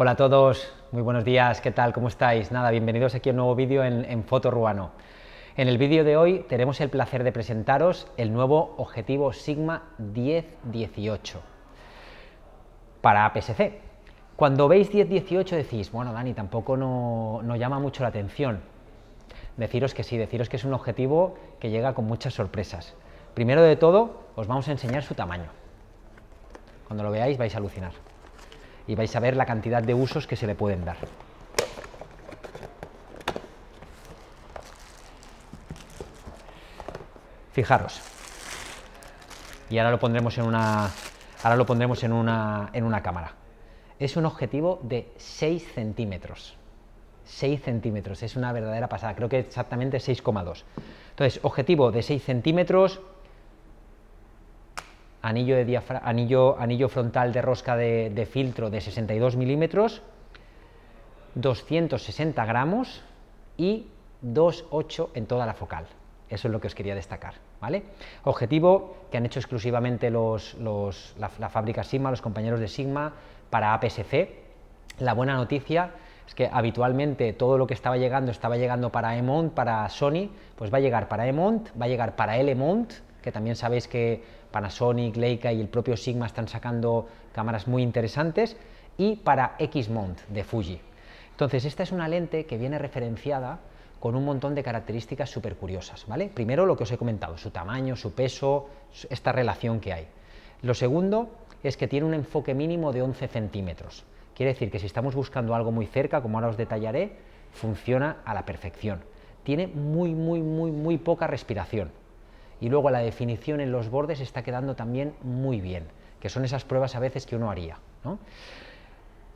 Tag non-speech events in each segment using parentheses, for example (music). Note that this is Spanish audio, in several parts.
Hola a todos, muy buenos días, ¿qué tal? ¿Cómo estáis? Nada, bienvenidos aquí a un nuevo vídeo en, Foto Ruano. En el vídeo de hoy tenemos el placer de presentaros el nuevo objetivo Sigma 1018 para APS-C. Cuando veis 1018 decís, bueno Dani, tampoco no, llama mucho la atención. Deciros que sí, deciros que es un objetivo que llega con muchas sorpresas. Primero de todo, os vamos a enseñar su tamaño. Cuando lo veáis vais a alucinar y vais a ver la cantidad de usos que se le pueden dar. Fijaros. Y ahora lo pondremos en una, ahora lo pondremos en una, en una cámara. Es un objetivo de 6 centímetros. 6 centímetros, es una verdadera pasada, creo que exactamente 6,2. Entonces, objetivo de 6 centímetros, anillo, de anillo, anillo frontal de rosca de, filtro de 62 milímetros, 260 gramos y 2,8 en toda la focal. Eso es lo que os quería destacar. ¿vale? Objetivo que han hecho exclusivamente la, fábrica Sigma, los compañeros de Sigma, para APSC. La buena noticia es que habitualmente todo lo que estaba llegando estaba llegando para Emont, para Sony, pues va a llegar para Emont, va a llegar para L-mount que también sabéis que Panasonic, Leica y el propio Sigma están sacando cámaras muy interesantes, y para X-mount de Fuji. Entonces, esta es una lente que viene referenciada con un montón de características súper curiosas, ¿vale? Primero, lo que os he comentado, su tamaño, su peso, esta relación que hay. Lo segundo es que tiene un enfoque mínimo de 11 centímetros. Quiere decir que si estamos buscando algo muy cerca, como ahora os detallaré, funciona a la perfección. Tiene muy, muy, muy, muy poca respiración y luego la definición en los bordes está quedando también muy bien, que son esas pruebas a veces que uno haría.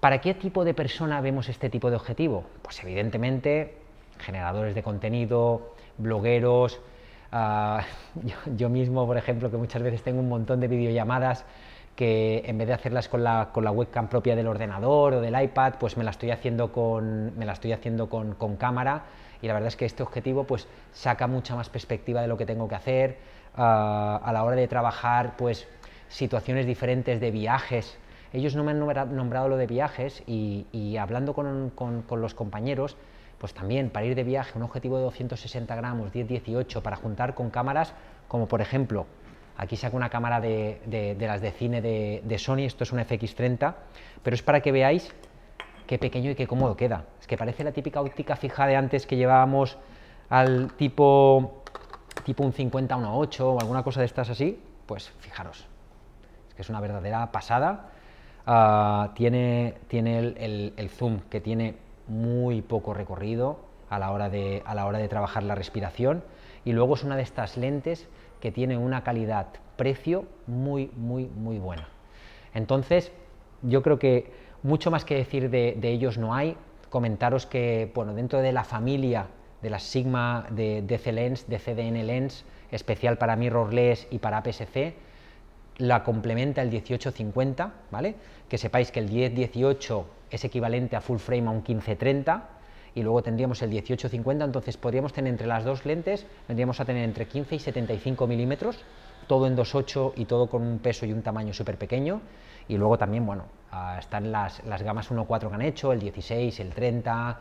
¿Para qué tipo de persona vemos este tipo de objetivo? Pues evidentemente generadores de contenido, blogueros, ah, (laughs) yo, mismo, por ejemplo, que muchas veces tengo un montón de videollamadas que en vez de hacerlas con la, webcam propia del ordenador o del iPad, pues me la estoy haciendo con, me la estoy haciendo con, con cámara y la verdad es que este objetivo pues saca mucha más perspectiva de lo que tengo que hacer ah, a la hora de trabajar pues situaciones diferentes de viajes. Ellos no me han nombrado lo de viajes y, hablando con, los compañeros, pues también para ir de viaje un objetivo de 260 gramos, 10-18, para juntar con cámaras como por ejemplo, aquí saco una cámara de, las de cine de, Sony, esto es una FX30, pero es para que veáis qué pequeño y qué cómodo queda que parece la típica óptica fija de antes que llevábamos al tipo, tipo un 50, 1.8 o alguna cosa de estas así, pues fijaros, es que es una verdadera pasada. Ah, tiene, tiene el, zoom que tiene muy poco recorrido a la, hora de, a la hora de trabajar la respiración y luego es una de estas lentes que tiene una calidad-precio muy, muy, muy buena. Entonces, yo creo que mucho más que decir de ellos no hay, comentaros que bueno, dentro de la familia de la Sigma de DC Lens, de CDN Lens, especial para mirrorless y para APS-C, la complementa el 1850, ¿vale? Que sepáis que el 1018 es equivalente a full frame a un 1530 y luego tendríamos el 1850, entonces podríamos tener entre las dos lentes, vendríamos a tener entre 15 y 75 milímetros, todo en 2.8 y todo con un peso y un tamaño súper pequeño y luego también, bueno, Ah, están las, las gamas 1.4 que han hecho, el 16, el 30,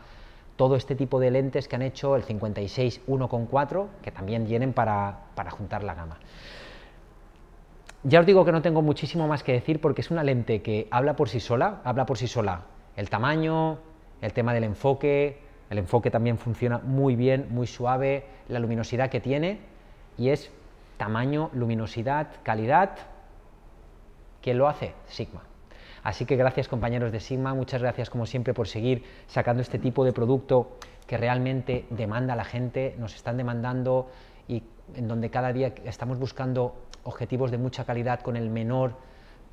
todo este tipo de lentes que han hecho, el 56 1.4, que también vienen para, para juntar la gama. Ya os digo que no tengo muchísimo más que decir porque es una lente que habla por sí sola, habla por sí sola. El tamaño, el tema del enfoque, el enfoque también funciona muy bien, muy suave, la luminosidad que tiene y es tamaño, luminosidad, calidad que lo hace Sigma. Así que gracias compañeros de Sigma, muchas gracias como siempre por seguir sacando este tipo de producto que realmente demanda la gente, nos están demandando y en donde cada día estamos buscando objetivos de mucha calidad con el menor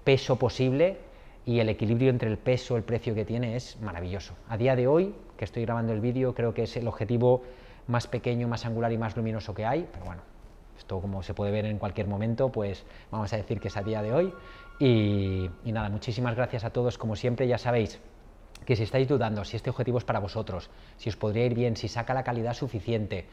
peso posible y el equilibrio entre el peso, el precio que tiene es maravilloso. A día de hoy, que estoy grabando el vídeo, creo que es el objetivo más pequeño, más angular y más luminoso que hay, pero bueno, esto como se puede ver en cualquier momento, pues vamos a decir que es a día de hoy y, nada, muchísimas gracias a todos. Como siempre, ya sabéis, que si estáis dudando si este objetivo es para vosotros, si os podría ir bien, si saca la calidad suficiente,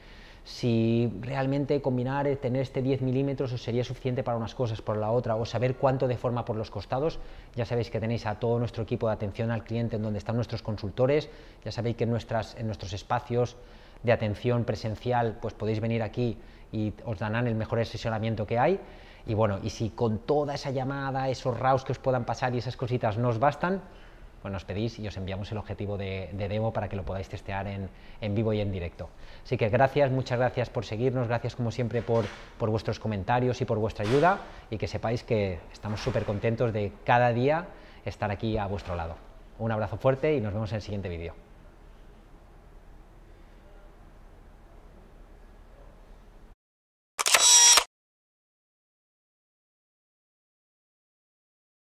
si realmente combinar, eh, tener este 10 milímetros os sería suficiente para unas cosas, por la otra, o saber cuánto de forma por los costados, ya sabéis que tenéis a todo nuestro equipo de atención al cliente en donde están nuestros consultores, ya sabéis que en, nuestras, en nuestros espacios de atención presencial pues podéis venir aquí y os darán el mejor asesoramiento que hay y bueno, y si con toda esa llamada, esos raus que os puedan pasar y esas cositas no os bastan, pues nos pedís y os enviamos el objetivo de, demo para que lo podáis testear en, vivo y en directo. Así que gracias, muchas gracias por seguirnos, gracias como siempre por, por vuestros comentarios y por vuestra ayuda y que sepáis que estamos súper contentos de cada día estar aquí a vuestro lado. Un abrazo fuerte y nos vemos en el siguiente vídeo.